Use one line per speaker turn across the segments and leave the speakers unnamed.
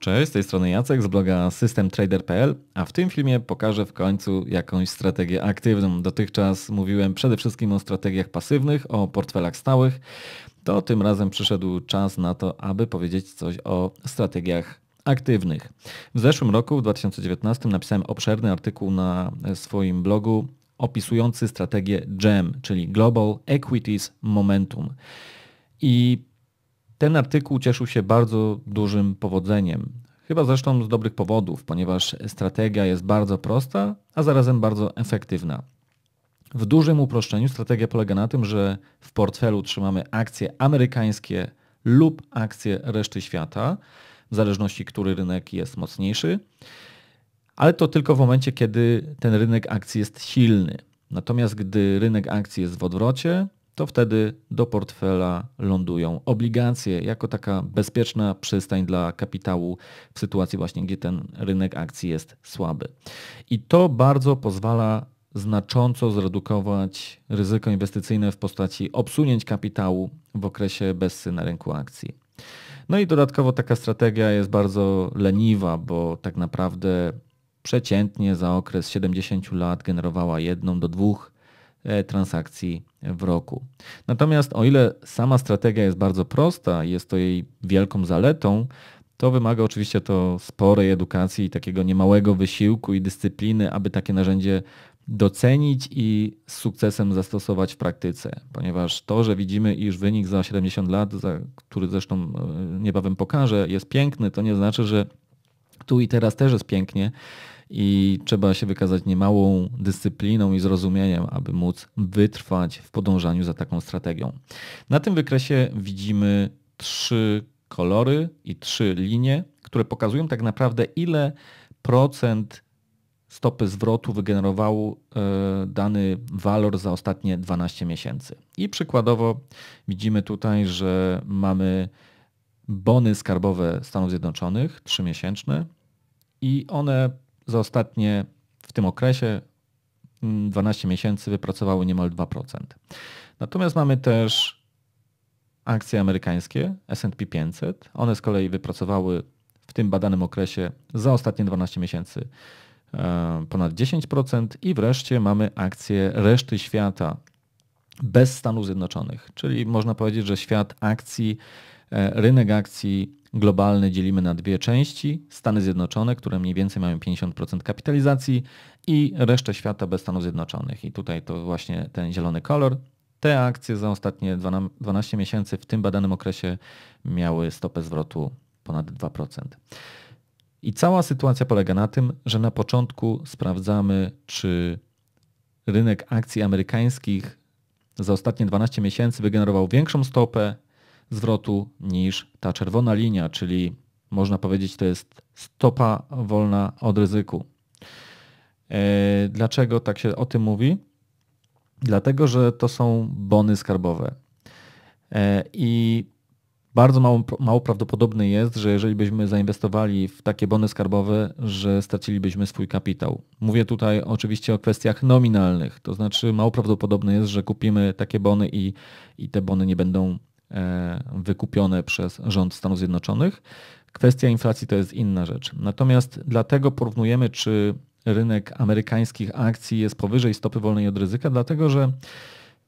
Cześć, z tej strony Jacek z bloga systemtrader.pl, a w tym filmie pokażę w końcu jakąś strategię aktywną. Dotychczas mówiłem przede wszystkim o strategiach pasywnych, o portfelach stałych. To tym razem przyszedł czas na to, aby powiedzieć coś o strategiach aktywnych. W zeszłym roku, w 2019, napisałem obszerny artykuł na swoim blogu opisujący strategię GEM, czyli Global Equities Momentum. I ten artykuł cieszył się bardzo dużym powodzeniem. Chyba zresztą z dobrych powodów, ponieważ strategia jest bardzo prosta, a zarazem bardzo efektywna. W dużym uproszczeniu strategia polega na tym, że w portfelu trzymamy akcje amerykańskie lub akcje reszty świata, w zależności który rynek jest mocniejszy, ale to tylko w momencie, kiedy ten rynek akcji jest silny. Natomiast gdy rynek akcji jest w odwrocie, to wtedy do portfela lądują obligacje jako taka bezpieczna przystań dla kapitału w sytuacji właśnie, gdzie ten rynek akcji jest słaby. I to bardzo pozwala znacząco zredukować ryzyko inwestycyjne w postaci obsunięć kapitału w okresie bezsy na rynku akcji. No i dodatkowo taka strategia jest bardzo leniwa, bo tak naprawdę przeciętnie za okres 70 lat generowała jedną do dwóch E, transakcji w roku. Natomiast o ile sama strategia jest bardzo prosta i jest to jej wielką zaletą, to wymaga oczywiście to sporej edukacji i takiego niemałego wysiłku i dyscypliny, aby takie narzędzie docenić i z sukcesem zastosować w praktyce, ponieważ to, że widzimy, iż wynik za 70 lat, za który zresztą e, niebawem pokażę, jest piękny, to nie znaczy, że tu i teraz też jest pięknie i trzeba się wykazać niemałą dyscypliną i zrozumieniem, aby móc wytrwać w podążaniu za taką strategią. Na tym wykresie widzimy trzy kolory i trzy linie, które pokazują tak naprawdę ile procent stopy zwrotu wygenerował e, dany walor za ostatnie 12 miesięcy. I przykładowo widzimy tutaj, że mamy bony skarbowe Stanów Zjednoczonych, 3 miesięczne i one za ostatnie w tym okresie 12 mm, miesięcy wypracowały niemal 2%. Natomiast mamy też akcje amerykańskie S&P 500. One z kolei wypracowały w tym badanym okresie za ostatnie 12 miesięcy e, ponad 10% i wreszcie mamy akcje reszty świata bez Stanów Zjednoczonych, czyli można powiedzieć, że świat akcji, e, rynek akcji globalny dzielimy na dwie części. Stany Zjednoczone, które mniej więcej mają 50% kapitalizacji i resztę świata bez Stanów Zjednoczonych. I tutaj to właśnie ten zielony kolor. Te akcje za ostatnie 12 miesięcy w tym badanym okresie miały stopę zwrotu ponad 2%. I cała sytuacja polega na tym, że na początku sprawdzamy, czy rynek akcji amerykańskich za ostatnie 12 miesięcy wygenerował większą stopę, zwrotu niż ta czerwona linia, czyli można powiedzieć to jest stopa wolna od ryzyku. E, dlaczego tak się o tym mówi? Dlatego, że to są bony skarbowe. E, I bardzo mało, mało, prawdopodobne jest, że jeżeli byśmy zainwestowali w takie bony skarbowe, że stracilibyśmy swój kapitał. Mówię tutaj oczywiście o kwestiach nominalnych, to znaczy mało prawdopodobne jest, że kupimy takie bony i, i te bony nie będą E, wykupione przez rząd Stanów Zjednoczonych. Kwestia inflacji to jest inna rzecz. Natomiast dlatego porównujemy, czy rynek amerykańskich akcji jest powyżej stopy wolnej od ryzyka, dlatego że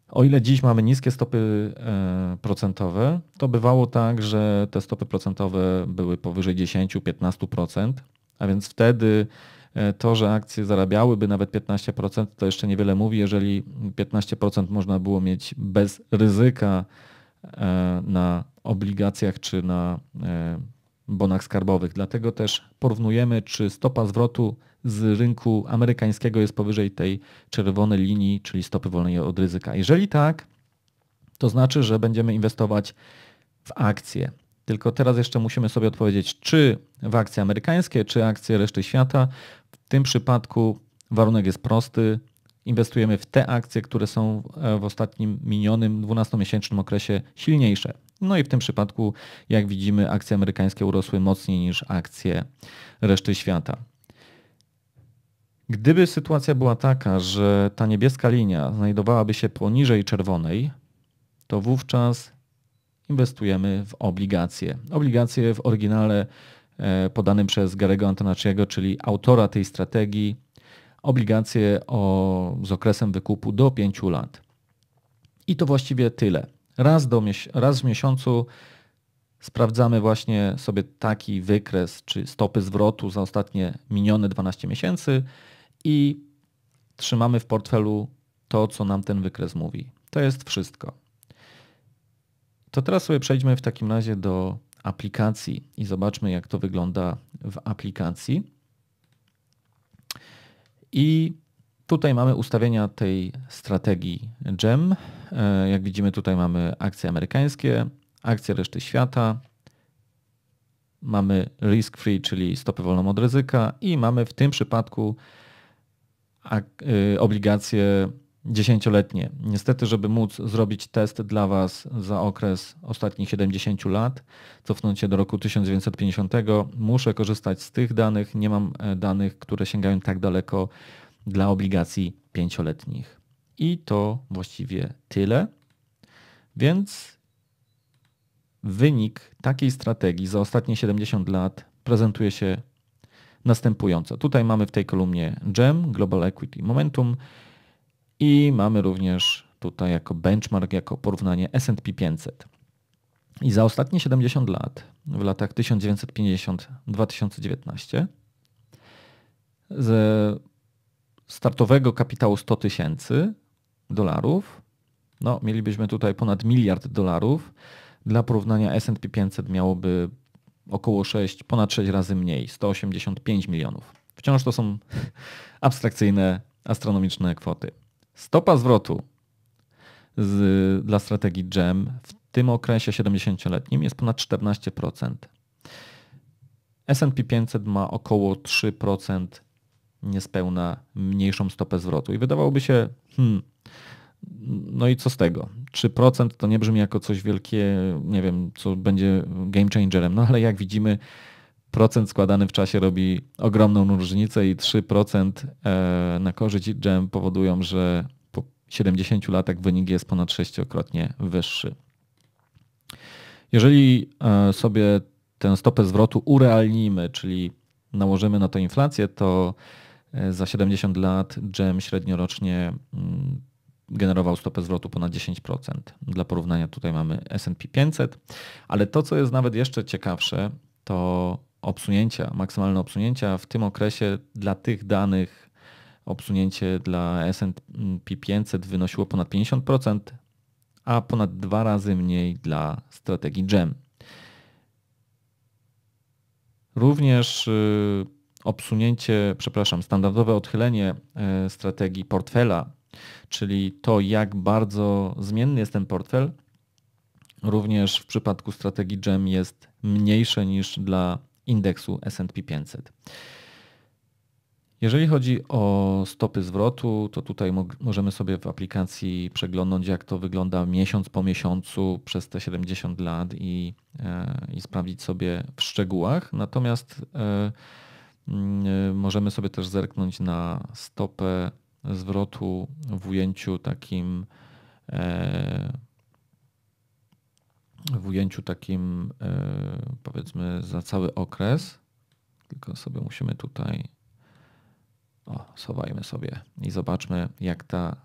o ile dziś mamy niskie stopy e, procentowe, to bywało tak, że te stopy procentowe były powyżej 10-15%, a więc wtedy e, to, że akcje zarabiałyby nawet 15%, to jeszcze niewiele mówi, jeżeli 15% można było mieć bez ryzyka E, na obligacjach czy na e, bonach skarbowych. Dlatego też porównujemy, czy stopa zwrotu z rynku amerykańskiego jest powyżej tej czerwonej linii, czyli stopy wolnej od ryzyka. Jeżeli tak, to znaczy, że będziemy inwestować w akcje. Tylko teraz jeszcze musimy sobie odpowiedzieć, czy w akcje amerykańskie, czy akcje reszty świata. W tym przypadku warunek jest prosty inwestujemy w te akcje, które są e, w ostatnim minionym 12-miesięcznym okresie silniejsze. No i w tym przypadku, jak widzimy, akcje amerykańskie urosły mocniej niż akcje reszty świata. Gdyby sytuacja była taka, że ta niebieska linia znajdowałaby się poniżej czerwonej, to wówczas inwestujemy w obligacje. Obligacje w oryginale e, podanym przez Garego Antonaciego, czyli autora tej strategii, obligacje o, z okresem wykupu do 5 lat. I to właściwie tyle. Raz, do, raz w miesiącu sprawdzamy właśnie sobie taki wykres czy stopy zwrotu za ostatnie minione 12 miesięcy i trzymamy w portfelu to, co nam ten wykres mówi. To jest wszystko. To teraz sobie przejdźmy w takim razie do aplikacji i zobaczmy, jak to wygląda w aplikacji. I tutaj mamy ustawienia tej strategii GEM. E, jak widzimy tutaj mamy akcje amerykańskie, akcje reszty świata, mamy risk free, czyli stopę wolną od ryzyka i mamy w tym przypadku y, obligacje dziesięcioletnie. Niestety, żeby móc zrobić test dla Was za okres ostatnich 70 lat, cofnąć się do roku 1950, muszę korzystać z tych danych. Nie mam e, danych, które sięgają tak daleko dla obligacji pięcioletnich. I to właściwie tyle. Więc wynik takiej strategii za ostatnie 70 lat prezentuje się następująco. Tutaj mamy w tej kolumnie GEM, Global Equity Momentum. I mamy również tutaj jako benchmark, jako porównanie S&P 500. I za ostatnie 70 lat, w latach 1950-2019, ze startowego kapitału 100 tysięcy dolarów, no mielibyśmy tutaj ponad miliard dolarów. Dla porównania S&P 500 miałoby około 6, ponad 6 razy mniej, 185 milionów. Wciąż to są abstrakcyjne, astronomiczne kwoty. Stopa zwrotu z, dla strategii GEM w tym okresie 70-letnim jest ponad 14%. S&P 500 ma około 3% niespełna mniejszą stopę zwrotu. I wydawałoby się, hmm, no i co z tego? 3% to nie brzmi jako coś wielkie, nie wiem, co będzie game changerem, no ale jak widzimy, procent składany w czasie robi ogromną różnicę i 3% e, na korzyść jam powodują, że po 70 latach wynik jest ponad sześciokrotnie wyższy. Jeżeli e, sobie tę stopę zwrotu urealnimy, czyli nałożymy na to inflację, to e, za 70 lat dżem średniorocznie mm, generował stopę zwrotu ponad 10%. Dla porównania tutaj mamy S&P 500, ale to co jest nawet jeszcze ciekawsze, to obsunięcia, maksymalne obsunięcia w tym okresie dla tych danych obsunięcie dla S&P 500 wynosiło ponad 50%, a ponad dwa razy mniej dla strategii GEM. Również y, obsunięcie, przepraszam, standardowe odchylenie y, strategii portfela, czyli to jak bardzo zmienny jest ten portfel, również w przypadku strategii GEM jest mniejsze niż dla indeksu S&P 500. Jeżeli chodzi o stopy zwrotu, to tutaj możemy sobie w aplikacji przeglądnąć, jak to wygląda miesiąc po miesiącu przez te 70 lat i, e, i sprawdzić sobie w szczegółach. Natomiast e, mm, możemy sobie też zerknąć na stopę zwrotu w ujęciu takim e, w ujęciu takim e, powiedzmy za cały okres. Tylko sobie musimy tutaj o, sobie i zobaczmy, jak ta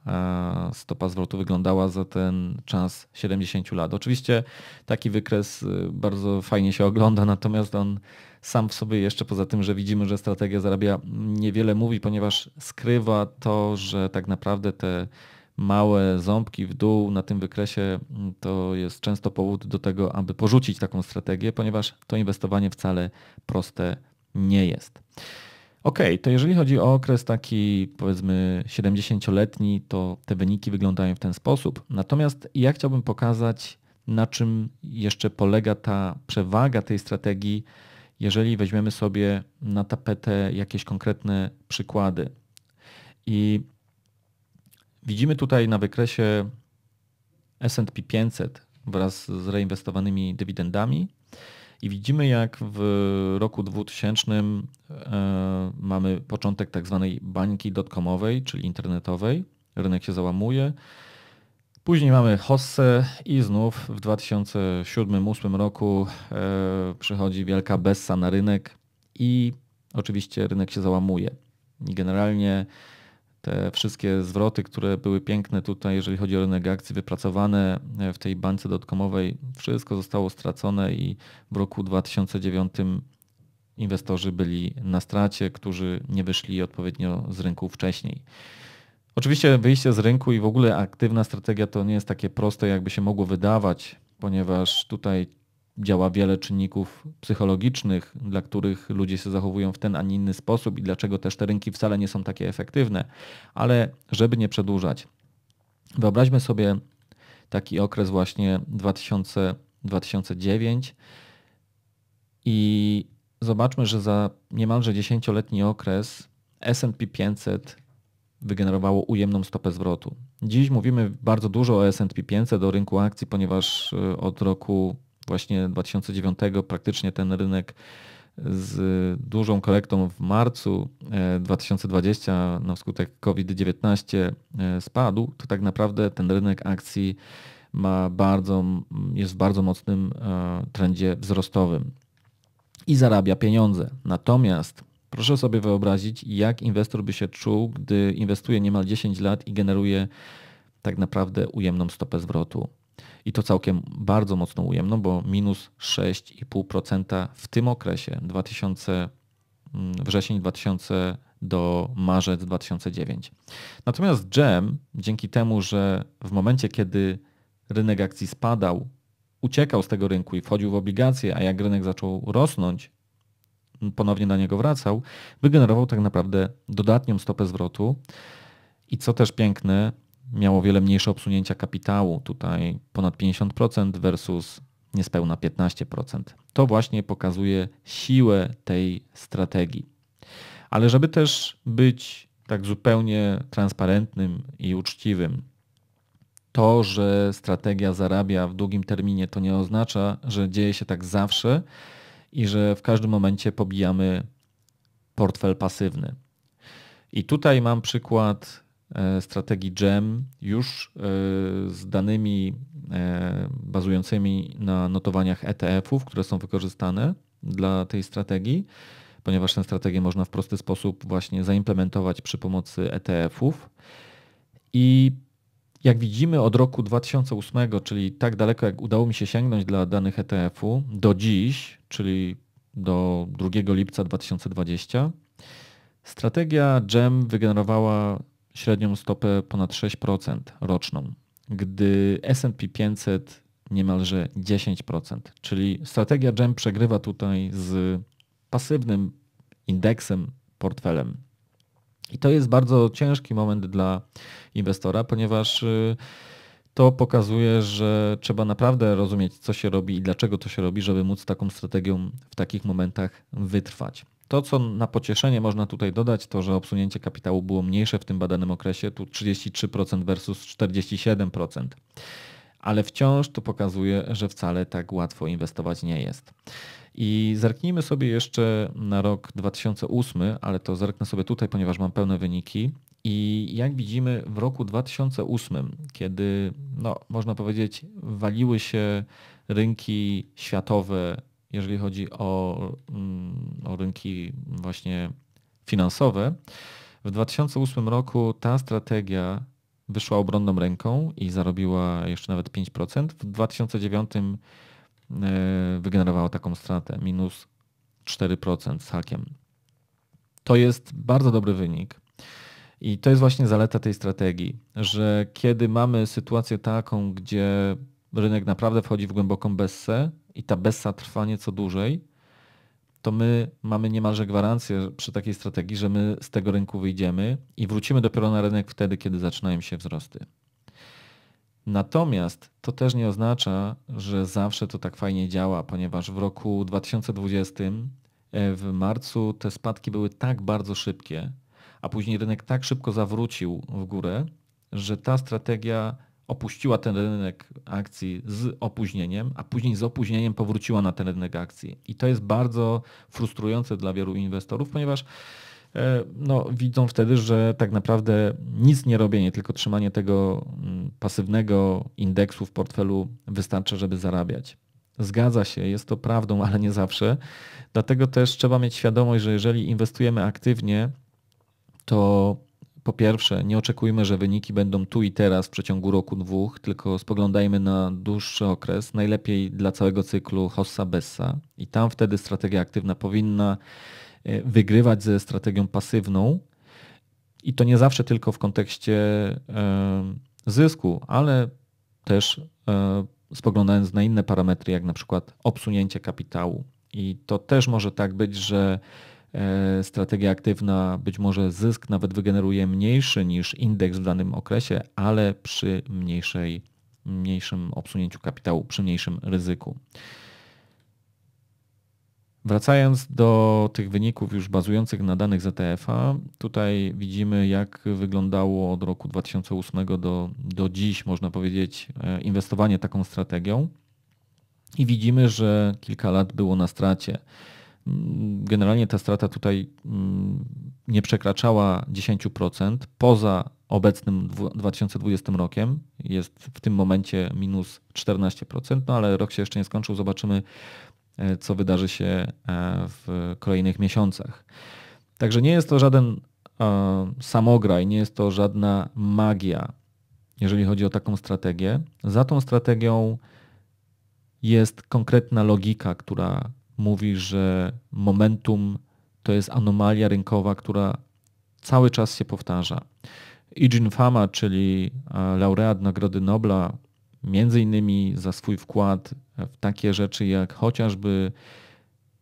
stopa zwrotu wyglądała za ten czas 70 lat. Oczywiście taki wykres y, bardzo fajnie się ogląda, natomiast on sam w sobie jeszcze poza tym, że widzimy, że strategia zarabia niewiele mówi, ponieważ skrywa to, że tak naprawdę te małe ząbki w dół na tym wykresie, mm, to jest często powód do tego, aby porzucić taką strategię, ponieważ to inwestowanie wcale proste nie jest. OK, to jeżeli chodzi o okres taki powiedzmy 70-letni, to te wyniki wyglądają w ten sposób. Natomiast ja chciałbym pokazać, na czym jeszcze polega ta przewaga tej strategii, jeżeli weźmiemy sobie na tapetę jakieś konkretne przykłady. I Widzimy tutaj na wykresie S&P 500 wraz z reinwestowanymi dywidendami i widzimy jak w roku 2000 e, mamy początek tak zwanej bańki dotkomowej czyli internetowej. Rynek się załamuje. Później mamy Hossę i znów w 2007-2008 roku e, przychodzi wielka Bessa na rynek i oczywiście rynek się załamuje. I generalnie te wszystkie zwroty, które były piękne tutaj, jeżeli chodzi o rynek akcji, wypracowane e, w tej bańce dotkomowej, wszystko zostało stracone i w roku 2009 inwestorzy byli na stracie, którzy nie wyszli odpowiednio z rynku wcześniej. Oczywiście wyjście z rynku i w ogóle aktywna strategia to nie jest takie proste, jakby się mogło wydawać, ponieważ tutaj działa wiele czynników psychologicznych, dla których ludzie się zachowują w ten, a nie inny sposób i dlaczego też te rynki wcale nie są takie efektywne. Ale żeby nie przedłużać, wyobraźmy sobie taki okres właśnie 2000, 2009 i zobaczmy, że za niemalże 10-letni okres S&P 500 wygenerowało ujemną stopę zwrotu. Dziś mówimy bardzo dużo o S&P 500, o rynku akcji, ponieważ y, od roku właśnie 2009 praktycznie ten rynek z dużą korektą w marcu 2020 e, na skutek COVID-19 e, spadł, to tak naprawdę ten rynek akcji ma bardzo, jest w bardzo mocnym e, trendzie wzrostowym i zarabia pieniądze. Natomiast proszę sobie wyobrazić, jak inwestor by się czuł, gdy inwestuje niemal 10 lat i generuje tak naprawdę ujemną stopę zwrotu i to całkiem bardzo mocno ujemno, bo minus 6,5% w tym okresie 2000, mm, wrzesień 2000 do marzec 2009. Natomiast JEM, dzięki temu, że w momencie, kiedy rynek akcji spadał, uciekał z tego rynku i wchodził w obligacje, a jak rynek zaczął rosnąć, ponownie do niego wracał, wygenerował tak naprawdę dodatnią stopę zwrotu. I co też piękne, miało wiele mniejsze obsunięcia kapitału, tutaj ponad 50% versus niespełna 15%. To właśnie pokazuje siłę tej strategii. Ale żeby też być tak zupełnie transparentnym i uczciwym, to, że strategia zarabia w długim terminie, to nie oznacza, że dzieje się tak zawsze i że w każdym momencie pobijamy portfel pasywny. I tutaj mam przykład E, strategii GEM już e, z danymi e, bazującymi na notowaniach ETF-ów, które są wykorzystane dla tej strategii, ponieważ tę strategię można w prosty sposób właśnie zaimplementować przy pomocy ETF-ów. I jak widzimy od roku 2008, czyli tak daleko jak udało mi się sięgnąć dla danych ETF-u, do dziś, czyli do 2 lipca 2020, strategia GEM wygenerowała średnią stopę ponad 6% roczną, gdy S&P 500 niemalże 10%, czyli strategia GEM przegrywa tutaj z pasywnym indeksem, portfelem. I to jest bardzo ciężki moment dla inwestora, ponieważ y, to pokazuje, że trzeba naprawdę rozumieć, co się robi i dlaczego to się robi, żeby móc taką strategią w takich momentach wytrwać. To, co na pocieszenie można tutaj dodać, to że obsunięcie kapitału było mniejsze w tym badanym okresie, tu 33% versus 47%. Ale wciąż to pokazuje, że wcale tak łatwo inwestować nie jest. I zerknijmy sobie jeszcze na rok 2008, ale to zerknę sobie tutaj, ponieważ mam pełne wyniki. I jak widzimy w roku 2008, kiedy no, można powiedzieć waliły się rynki światowe jeżeli chodzi o, mm, o rynki właśnie finansowe. W 2008 roku ta strategia wyszła obronną ręką i zarobiła jeszcze nawet 5%. W 2009 e, wygenerowała taką stratę, minus 4% z hakiem. To jest bardzo dobry wynik. I to jest właśnie zaleta tej strategii, że kiedy mamy sytuację taką, gdzie rynek naprawdę wchodzi w głęboką bessę, i ta bessa trwa nieco dłużej, to my mamy niemalże gwarancję przy takiej strategii, że my z tego rynku wyjdziemy i wrócimy dopiero na rynek wtedy, kiedy zaczynają się wzrosty. Natomiast to też nie oznacza, że zawsze to tak fajnie działa, ponieważ w roku 2020 e, w marcu te spadki były tak bardzo szybkie, a później rynek tak szybko zawrócił w górę, że ta strategia opuściła ten rynek akcji z opóźnieniem, a później z opóźnieniem powróciła na ten rynek akcji. I to jest bardzo frustrujące dla wielu inwestorów, ponieważ e, no, widzą wtedy, że tak naprawdę nic nie robienie, tylko trzymanie tego mm, pasywnego indeksu w portfelu wystarczy, żeby zarabiać. Zgadza się, jest to prawdą, ale nie zawsze. Dlatego też trzeba mieć świadomość, że jeżeli inwestujemy aktywnie, to po pierwsze, nie oczekujmy, że wyniki będą tu i teraz w przeciągu roku, dwóch, tylko spoglądajmy na dłuższy okres, najlepiej dla całego cyklu Hossa Bessa i tam wtedy strategia aktywna powinna e, wygrywać ze strategią pasywną i to nie zawsze tylko w kontekście e, zysku, ale też e, spoglądając na inne parametry, jak na przykład obsunięcie kapitału. I to też może tak być, że E, strategia aktywna, być może zysk nawet wygeneruje mniejszy niż indeks w danym okresie, ale przy mniejszej, mniejszym obsunięciu kapitału, przy mniejszym ryzyku. Wracając do tych wyników już bazujących na danych ZTF-a, tutaj widzimy jak wyglądało od roku 2008 do, do dziś, można powiedzieć, e, inwestowanie taką strategią i widzimy, że kilka lat było na stracie generalnie ta strata tutaj mm, nie przekraczała 10% poza obecnym 2020 rokiem. Jest w tym momencie minus 14%, no ale rok się jeszcze nie skończył. Zobaczymy, e, co wydarzy się e, w kolejnych miesiącach. Także nie jest to żaden e, samograj, nie jest to żadna magia, jeżeli chodzi o taką strategię. Za tą strategią jest konkretna logika, która mówi, że momentum to jest anomalia rynkowa, która cały czas się powtarza. Ijin Fama, czyli e, laureat Nagrody Nobla, między innymi za swój wkład w takie rzeczy jak chociażby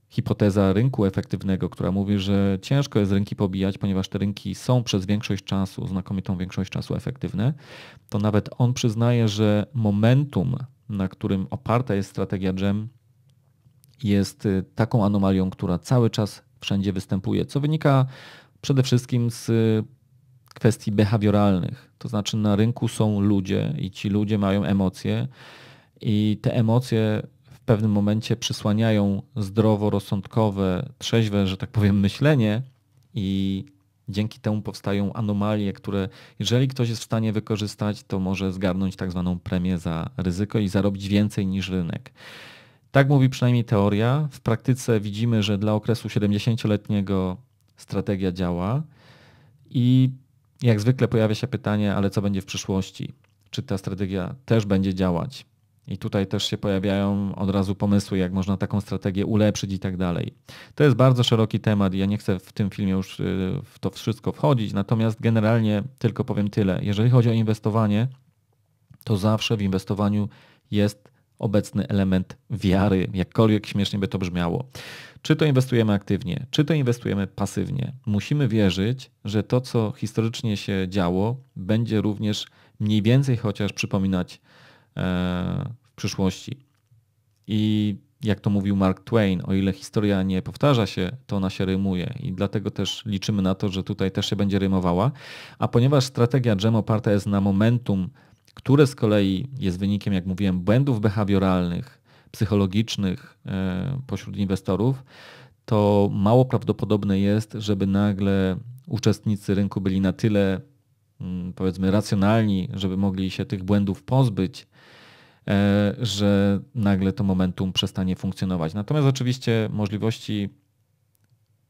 hipoteza rynku efektywnego, która mówi, że ciężko jest rynki pobijać, ponieważ te rynki są przez większość czasu, znakomitą większość czasu efektywne, to nawet on przyznaje, że momentum, na którym oparta jest strategia JEM, jest y, taką anomalią, która cały czas wszędzie występuje, co wynika przede wszystkim z y, kwestii behawioralnych. To znaczy na rynku są ludzie i ci ludzie mają emocje i te emocje w pewnym momencie przysłaniają zdroworozsądkowe, trzeźwe, że tak powiem, myślenie i dzięki temu powstają anomalie, które jeżeli ktoś jest w stanie wykorzystać, to może zgarnąć tak zwaną premię za ryzyko i zarobić więcej niż rynek. Tak mówi przynajmniej teoria. W praktyce widzimy, że dla okresu 70-letniego strategia działa i jak zwykle pojawia się pytanie, ale co będzie w przyszłości? Czy ta strategia też będzie działać? I tutaj też się pojawiają od razu pomysły, jak można taką strategię ulepszyć i tak dalej. To jest bardzo szeroki temat. i Ja nie chcę w tym filmie już y, w to wszystko wchodzić, natomiast generalnie tylko powiem tyle. Jeżeli chodzi o inwestowanie, to zawsze w inwestowaniu jest obecny element wiary, jakkolwiek śmiesznie by to brzmiało. Czy to inwestujemy aktywnie, czy to inwestujemy pasywnie, musimy wierzyć, że to, co historycznie się działo, będzie również mniej więcej chociaż przypominać e, w przyszłości. I jak to mówił Mark Twain, o ile historia nie powtarza się, to ona się rymuje i dlatego też liczymy na to, że tutaj też się będzie rymowała. A ponieważ strategia Dżem oparta jest na momentum które z kolei jest wynikiem, jak mówiłem, błędów behawioralnych, psychologicznych e, pośród inwestorów, to mało prawdopodobne jest, żeby nagle uczestnicy rynku byli na tyle, mm, powiedzmy, racjonalni, żeby mogli się tych błędów pozbyć, e, że nagle to momentum przestanie funkcjonować. Natomiast oczywiście możliwości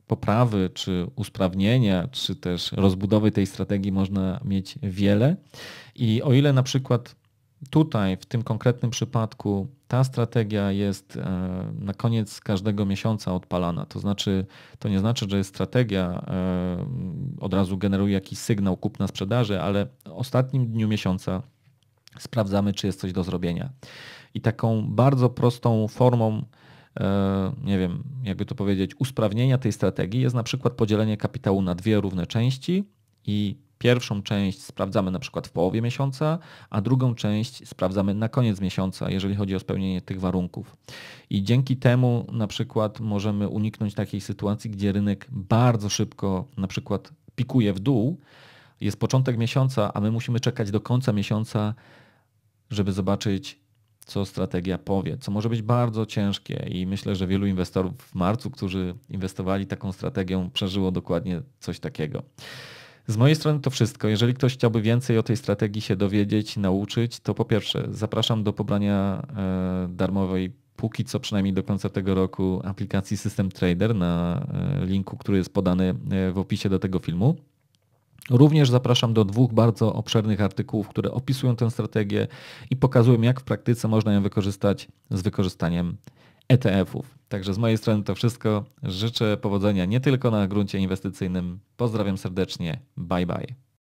poprawy, czy usprawnienia, czy też rozbudowy tej strategii można mieć wiele. I o ile na przykład tutaj, w tym konkretnym przypadku, ta strategia jest e, na koniec każdego miesiąca odpalana. To znaczy, to nie znaczy, że strategia e, od razu generuje jakiś sygnał kupna sprzedaży, ale w ostatnim dniu miesiąca sprawdzamy, czy jest coś do zrobienia. I taką bardzo prostą formą E, nie wiem, jakby to powiedzieć, usprawnienia tej strategii jest na przykład podzielenie kapitału na dwie równe części i pierwszą część sprawdzamy na przykład w połowie miesiąca, a drugą część sprawdzamy na koniec miesiąca, jeżeli chodzi o spełnienie tych warunków. I dzięki temu na przykład możemy uniknąć takiej sytuacji, gdzie rynek bardzo szybko na przykład pikuje w dół, jest początek miesiąca, a my musimy czekać do końca miesiąca, żeby zobaczyć, co strategia powie, co może być bardzo ciężkie i myślę, że wielu inwestorów w marcu, którzy inwestowali taką strategią, przeżyło dokładnie coś takiego. Z mojej strony to wszystko. Jeżeli ktoś chciałby więcej o tej strategii się dowiedzieć, nauczyć, to po pierwsze zapraszam do pobrania e, darmowej, póki co przynajmniej do końca tego roku, aplikacji System Trader na e, linku, który jest podany e, w opisie do tego filmu. Również zapraszam do dwóch bardzo obszernych artykułów, które opisują tę strategię i pokazują, jak w praktyce można ją wykorzystać z wykorzystaniem ETF-ów. Także z mojej strony to wszystko. Życzę powodzenia nie tylko na gruncie inwestycyjnym. Pozdrawiam serdecznie. Bye bye.